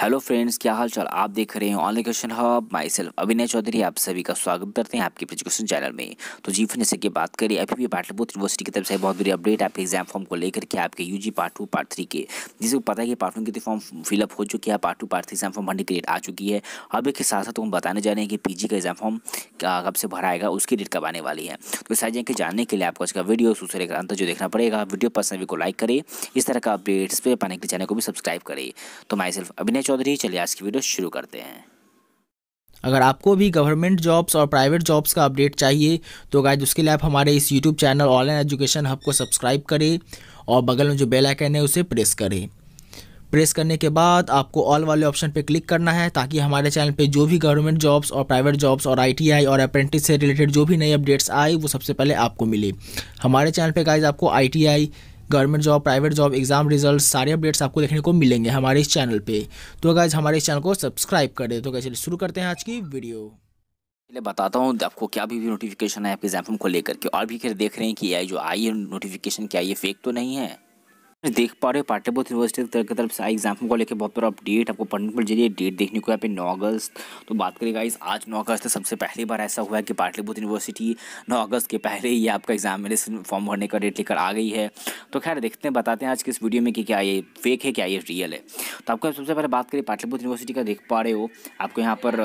hello friends क्या हाल चाल आप देख रहे हैं online question hub myself Abhinay Chaudhary आप सभी का स्वागत करते हैं आपके एजुकेशन चैनल में तो जी फ्रेंड्स की बात करें अभी भी पाटलपुर यूनिवर्सिटी की तरफ से बहुत बड़ी अपडेट आपके एग्जाम फॉर्म को लेकर के आपके U G part two part three के जिसको पता है कि पार्ट वन की फॉर्म तो फिलअप हो चुकी है part two part three exam form भरने की डेट आ चुकी है अब एक साथ साथ हम बताने जा रहे हैं कि पी जी का एग्जाम फॉर्म कब से भराएगा उसकी डेट कब आने वाली है तो सारी जगह जानने के लिए आपको इसका वीडियो दूसरे का अंतर जो देखना पड़ेगा वीडियो पसंद को तो लाइक करें इस तरह का अपडेट्स पे पाने के चैनल को भी सब्सक्राइब करें तो माई सेल्फ अभिनय चौधरी चलिए आज की वीडियो शुरू करते हैं अगर आपको भी गवर्नमेंट जॉब्स और प्राइवेट जॉब्स का अपडेट चाहिए तो गाइज उसके लिए आप हमारे इस YouTube channel online education hub को सब्सक्राइब करें और बगल में जो बेल आइकन है उसे प्रेस करें प्रेस करने के बाद आपको ऑल वाले ऑप्शन पर क्लिक करना है ताकि हमारे चैनल पर जो भी गवर्नमेंट जॉब्स और प्राइवेट जॉब्स और आईटीआई और अप्रेंटिस से रिलेटेड जो भी नए अपडेट्स आए वो सबसे पहले आपको मिले हमारे चैनल पे गाइज आपको ITI government job private job exam result सारे अपडेट्स आपको देखने को मिलेंगे हमारे इस चैनल पर तो अगर हमारे इस चैनल को सब्सक्राइब कर दे तो कैसे शुरू करते हैं आज की वीडियो पहले बताता हूँ आपको क्या भी, भी नोटिफिकेशन है आपके एग्जाम को लेकर के और भी फिर देख रहे हैं कि आई जो आई है नोटिफिकेशन क्या ये फेक तो नहीं है देख पा रहे हो पाठ्यपुत्र यूनिवर्सिटी की तरफ से एग्जाम को लेकर बहुत बड़ा अपडेट आपको पढ़ने को जरिए डेट देखने को यहाँ पे नौ अगस्त तो बात करें गाइस आज नौ अगस्त सबसे पहली बार ऐसा हुआ है कि पाटलिपुत्र यूनिवर्सिटी नौ अगस्त के पहले ही आपका एग्जामिनेशन फॉर्म भरने का डेट लेकर आ गई है तो खैर देखते हैं बताते हैं आज किस इस वीडियो में कि क्या ये फेक है क्या ये रियल है तो आपको सबसे पहले बात करें पाटलिपुत्र यूनिवर्सिटी का देख पा रहे हो आपको यहाँ पर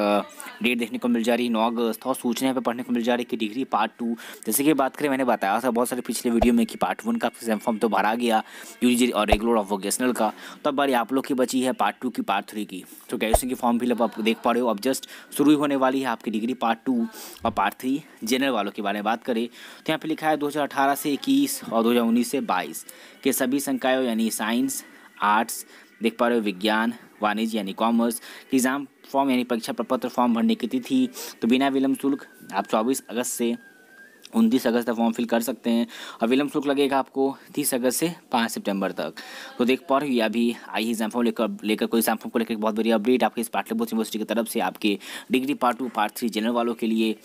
डेट देखने को मिल जा रही है नौ अगस्त और सूचना यहाँ पर पढ़ने को मिल जा रही है कि डिग्री पार्ट टू जैसे कि बात करें मैंने बताया था बहुत सारे पिछले वीडियो में कि पार्ट वन का एग्जाम फॉर्म तो भरा गया यूजी और रेगुलर और वोकेशनल का तो अब बारी आप लोग की बची है पार्ट टू की पार्ट थ्री की तो ग्रेजुएशन की फॉर्म फिलअप आप देख पा रहे हो अब जस्ट शुरू ही होने वाली है आपकी डिग्री पार्ट टू और पार्ट थ्री जनरल वालों के बारे में बात करें तो यहाँ पर लिखा है दो से इक्कीस और दो से बाईस के सभी संकायों यानी साइंस आर्ट्स देख पा रहे हो विज्ञान वाणिज्य यानी कॉमर्स एग्ज़ाम फॉर्म यानी परीक्षा प्रपत्र फॉर्म भरने की तिथि तो बिना विलम्ब शुल्क आप चौबीस अगस्त से उनतीस अगस्त तक फॉर्म फिल कर सकते हैं और विलम्ब शुल्क लगेगा आपको तीस अगस्त से पाँच सितंबर तक तो देख पा रही अभी आई एग्जाम फॉर्म लेकर लेकर कोई एग्जाम फॉर्म को लेकर बहुत बढ़िया अपडेट आपके इस पाटलिपुत्र यूनिवर्सिटी की तरफ से आपके degree part two part three general वालों के लिए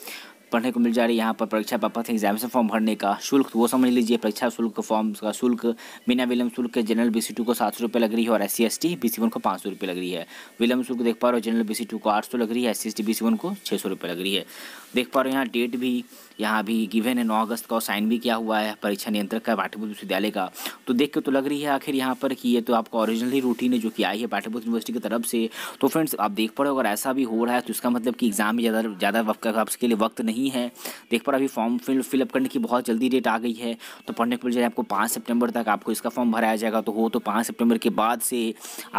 पढ़ने को मिल जा रही है यहाँ पर परीक्षा पापथ एग्जामेशन फॉर्म भरने का शुल्क वो समझ लीजिए परीक्षा शुल्क फॉर्म का शुल्क बिना विलम शुल्क के जनरल बी को सात सौ रुपये लग रही है और S C S T B C one को पाँच सौ रुपये लग रही है विलम शुल्क देख पा रहे हो जनरल बी सी टू को आठ सौ लग रही है S C S T B C one को छः सौ रुपये लग रही है देख पा रहे हो यहाँ डेट भी यहाँ भी गिवेन है नौ अगस्त का साइन भी किया हुआ है परीक्षा नियंत्रक का पाठ्यपुत्र विश्वविद्यालय का तो देख के तो लग रही है आखिर यहाँ पर कि ये तो आपका ओरिजिनल ही रूटीन है जो कि आई है पाठ्यपुत्र यूनिवर्सिटी की तरफ से तो फ्रेंड्स आप देख पा रहे हो अगर ऐसा भी हो रहा है तो इसका मतलब कि एग्ज़ाम में ज़्यादा ज़्यादा वक्त आपके लिए वक्त नहीं नहीं है देख पर अभी फॉर्म फिल फिलअप करने की बहुत जल्दी डेट आ गई है तो पढ़ने के मिल जाए आपको पाँच सितंबर तक आपको इसका फॉर्म भराया जाएगा तो हो तो पाँच सितंबर के बाद से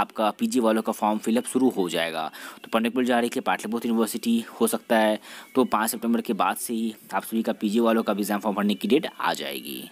आपका पीजी वालों का फॉर्म फिलअप शुरू हो जाएगा तो पढ़ने के जा रही है पाटलिपुत्र यूनिवर्सिटी हो सकता है तो पाँच सितम्बर के बाद से ही आप सभी का पी वालों का भी एग्ज़ाम फॉर्म भरने की डेट आ जाएगी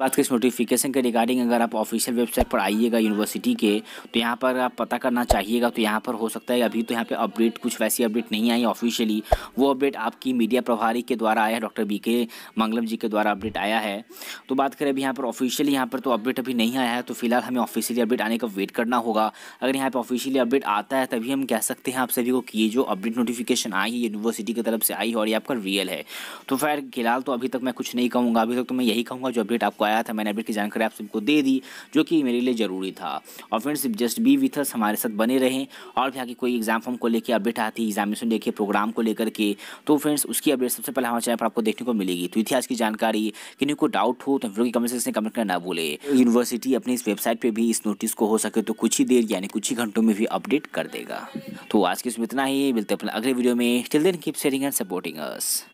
बात करें नोटिफिकेशन के रिगार्डिंग अगर आप ऑफिशियल वेबसाइट पर आइएगा यूनिवर्सिटी के तो यहाँ पर आप पता करना चाहिएगा तो यहाँ पर हो सकता है अभी तो यहाँ पे अपडेट कुछ वैसी अपडेट नहीं आई ऑफिशियली वो अपडेट आपकी मीडिया प्रभारी के द्वारा आया है डॉक्टर बी के मंगलम जी के द्वारा अपडेट आया है तो बात करें अभी यहाँ पर ऑफिशियली यहाँ पर तो अपडेट अभी नहीं आया है तो फिलहाल हमें ऑफिशियली अपडेट आने का वेट करना होगा अगर यहाँ पर ऑफिशियली अपडेट आता है तभी हम कह सकते हैं आप सभी को कि ये जो अपडेट नोटिफिकेशन आई है यूनिवर्सिटी की तरफ से आई है और ये आपका रियल है तो फिर फिलहाल तो अभी तक मैं कुछ नहीं कहूँगा अभी तक तो मैं यही कहूँगा जो अपडेट आपको आपको आया था मैंने अपडेट की जानकारी आप सबको दे दी जो कि मेरे लिए ज़रूरी था और friends just be with us हमारे साथ बने रहें और भी आगे कोई एग्जाम फॉर्म को लेकर अपडेट आती एग्जामिनेशन लेके प्रोग्राम को लेकर के तो फ्रेंड्स उसकी अपडेट सबसे पहले हमारे चैनल पर आपको देखने को मिलेगी तो इतिहास की जानकारी किन्हीं को डाउट हो तो वीडियो की कमेंट से कमेंट करना ना भूले यूनिवर्सिटी अपनी इस वेबसाइट पर भी इस नोटिस को हो सके तो कुछ ही देर यानी कुछ ही घंटों में भी अपडेट कर देगा तो आज के इसमें इतना ही मिलते अपने अगले वीडियो में till then keep sharing and supporting us